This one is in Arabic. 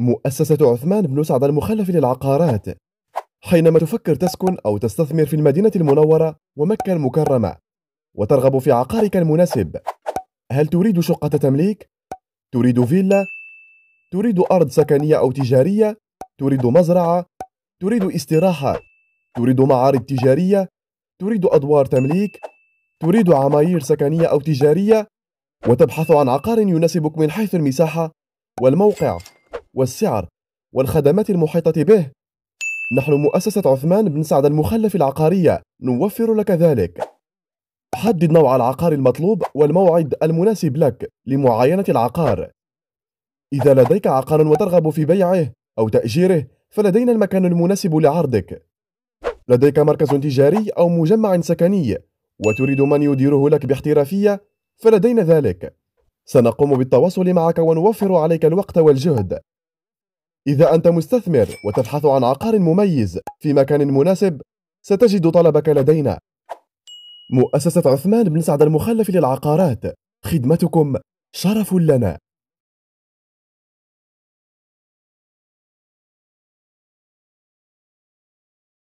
مؤسسة عثمان بن سعد المخلف للعقارات حينما تفكر تسكن أو تستثمر في المدينة المنورة ومكة المكرمة وترغب في عقارك المناسب هل تريد شقة تمليك؟ تريد فيلا؟ تريد أرض سكنية أو تجارية؟ تريد مزرعة؟ تريد استراحة؟ تريد معارض تجارية؟ تريد أدوار تمليك؟ تريد عماير سكنية أو تجارية؟ وتبحث عن عقار يناسبك من حيث المساحة والموقع والسعر والخدمات المحيطة به نحن مؤسسة عثمان بن سعد المخلف العقارية نوفر لك ذلك حدد نوع العقار المطلوب والموعد المناسب لك لمعاينة العقار إذا لديك عقار وترغب في بيعه أو تأجيره فلدينا المكان المناسب لعرضك لديك مركز تجاري أو مجمع سكني وتريد من يديره لك باحترافية فلدينا ذلك سنقوم بالتواصل معك ونوفر عليك الوقت والجهد إذا أنت مستثمر وتبحث عن عقار مميز في مكان مناسب ستجد طلبك لدينا مؤسسة عثمان بن سعد المخلف للعقارات خدمتكم شرف لنا